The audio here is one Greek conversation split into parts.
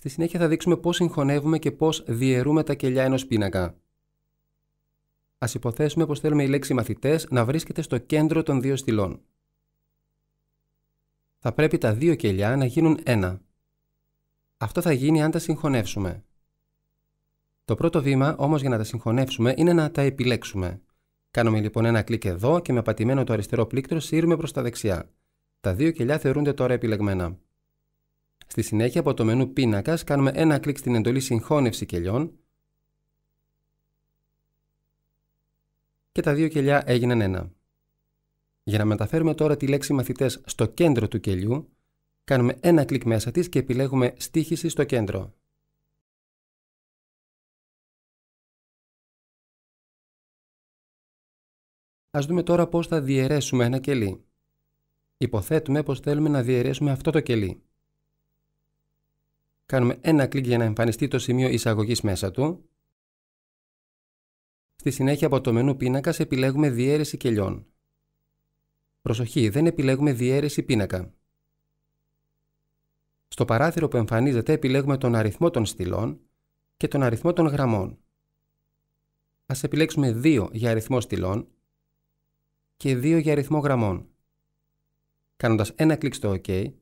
Στη συνέχεια θα δείξουμε πώς συγχωνεύουμε και πώς διαιρούμε τα κελιά ενός πίνακα. Ας υποθέσουμε πως θέλουμε η λέξη μαθητές να βρίσκεται στο κέντρο των δύο στυλών. Θα πρέπει τα δύο κελιά να γίνουν ένα. Αυτό θα γίνει αν τα συγχωνεύσουμε. Το πρώτο βήμα όμως για να τα συγχωνεύσουμε είναι να τα επιλέξουμε. Κάνουμε λοιπόν ένα κλικ εδώ και με πατημένο το αριστερό πλήκτρο σύρουμε προς τα δεξιά. Τα δύο κελιά θεωρούνται τώρα επιλεγμένα. Στη συνέχεια από το μενού πίνακας κάνουμε ένα κλικ στην εντολή συγχώνευση κελιών και τα δύο κελιά έγιναν ένα. Για να μεταφέρουμε τώρα τη λέξη μαθητές στο κέντρο του κελιού, κάνουμε ένα κλικ μέσα της και επιλέγουμε στήχηση στο κέντρο. Ας δούμε τώρα πώς θα διαιρέσουμε ένα κελί. Υποθέτουμε πως θέλουμε να διαιρέσουμε αυτό το κελί. Κάνουμε ένα κλικ για να εμφανιστεί το σημείο εισαγωγής μέσα του. Στη συνέχεια από το μενού πίνακας επιλέγουμε διαίρεση κελιών. Προσοχή, δεν επιλέγουμε διαίρεση πίνακα. Στο παράθυρο που εμφανίζεται επιλέγουμε τον αριθμό των στυλών και τον αριθμό των γραμμών. Ας επιλέξουμε 2 για αριθμό στυλών και 2 για αριθμό γραμμών. Κάνοντας ένα κλικ στο OK,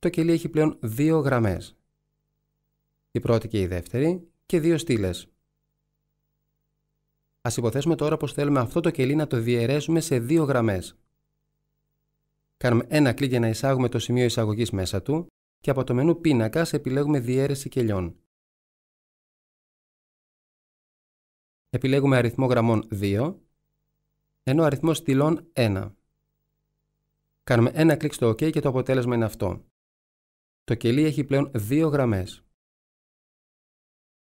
το κελί έχει πλέον δύο γραμμές. Η πρώτη και η δεύτερη και δύο στήλες. Ας υποθέσουμε τώρα πως θέλουμε αυτό το κελί να το διαιρέσουμε σε δύο γραμμές. Κάνουμε ένα κλικ για να εισάγουμε το σημείο εισαγωγής μέσα του και από το μενού πίνακας επιλέγουμε διαίρεση κελιών. Επιλέγουμε αριθμό γραμμών 2, ενώ αριθμό στυλών 1. Κάνουμε ένα κλικ στο OK και το αποτέλεσμα είναι αυτό. Το κελί έχει πλέον δύο γραμμές.